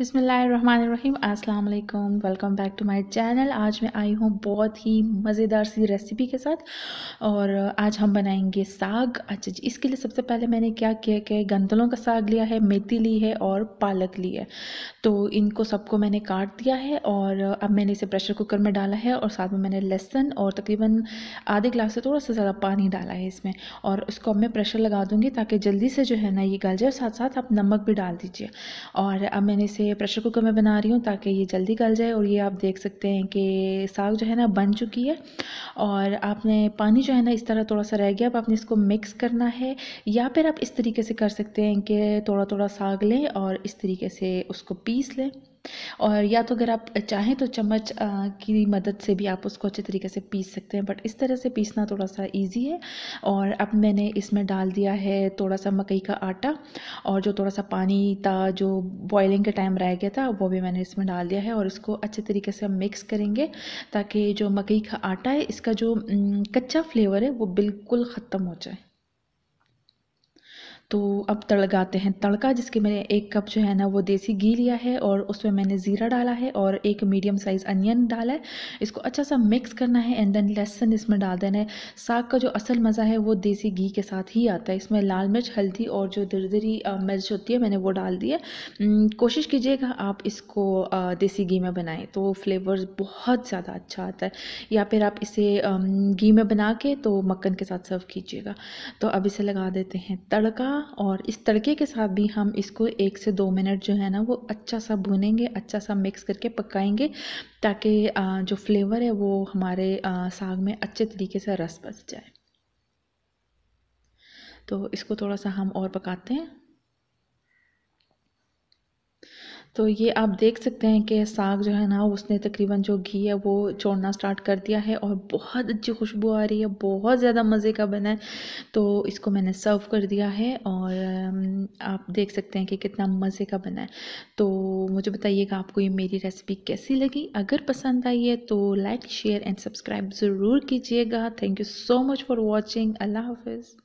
बिसमीम अस्सलाम वालेकुम welcome back to my channel आज मैं आई हूँ बहुत ही मज़ेदार सी रेसिपी के साथ और आज हम बनाएंगे साग अच्छा जी इसके लिए सबसे पहले मैंने क्या किया कि गंदलों का साग लिया है मेथी ली है और पालक ली है तो इनको सबको मैंने काट दिया है और अब मैंने इसे प्रेशर कुकर में डाला है और साथ में मैंने लहसुन और तकरीबन आधे गिलास से थोड़ा सा ज़्यादा पानी डाला है इसमें और उसको अब मैं प्रेशर लगा दूँगी ताकि जल्दी से जो है ना ये गल जाए साथ साथ आप नमक भी डाल दीजिए और अब मैंने इसे इसे प्रेशर कुकर में बना रही हूँ ताकि ये जल्दी गल जाए और ये आप देख सकते हैं कि साग जो है ना बन चुकी है और आपने पानी जो है ना इस तरह थोड़ा सा रह गया अब आपने इसको मिक्स करना है या फिर आप इस तरीके से कर सकते हैं कि थोड़ा थोड़ा साग लें और इस तरीके से उसको पीस लें और या तो अगर आप चाहें तो चम्मच की मदद से भी आप उसको अच्छे तरीके से पीस सकते हैं बट इस तरह से पीसना थोड़ा सा ईजी है और अब मैंने इसमें डाल दिया है थोड़ा सा मकई का आटा और जो थोड़ा सा पानी था जो बॉयलिंग का टाइम रह गया था वो भी मैंने इसमें डाल दिया है और इसको अच्छे तरीके से हम मिक्स करेंगे ताकि जो मकई का आटा है इसका जो कच्चा फ्लेवर है वो बिल्कुल ख़त्म हो जाए तो अब तड़काते हैं तड़का जिसके मैंने एक कप जो है ना वो देसी घी लिया है और उसमें मैंने ज़ीरा डाला है और एक मीडियम साइज़ अनियन डाला है इसको अच्छा सा मिक्स करना है एंड देन लहसुन इसमें डाल देना है साग का जो असल मज़ा है वो देसी घी के साथ ही आता है इसमें लाल मिर्च हल्दी और जो दरदरी मिर्च होती है मैंने वो डाल दी है कोशिश कीजिएगा आप इसको देसी घी में बनाएं तो फ्लेवर बहुत ज़्यादा अच्छा आता है या फिर आप इसे घी में बना के तो मक्खन के साथ सर्व कीजिएगा तो अब इसे लगा देते हैं तड़का और इस तड़के के साथ भी हम इसको एक से दो मिनट जो है ना वो अच्छा सा भुनेंगे अच्छा सा मिक्स करके पकाएंगे ताकि जो फ्लेवर है वो हमारे साग में अच्छे तरीके से रस बच जाए तो इसको थोड़ा सा हम और पकाते हैं तो ये आप देख सकते हैं कि साग जो है ना उसने तकरीबन जो घी है वो छोड़ना स्टार्ट कर दिया है और बहुत अच्छी खुशबू आ रही है बहुत ज़्यादा मज़े का बना है तो इसको मैंने सर्व कर दिया है और आप देख सकते हैं कि कितना मज़े का बना है तो मुझे बताइएगा आपको ये मेरी रेसिपी कैसी लगी अगर पसंद आई है तो लाइक शेयर एंड सब्सक्राइब ज़रूर कीजिएगा thank you so much for watching अल्लाह हाफिज़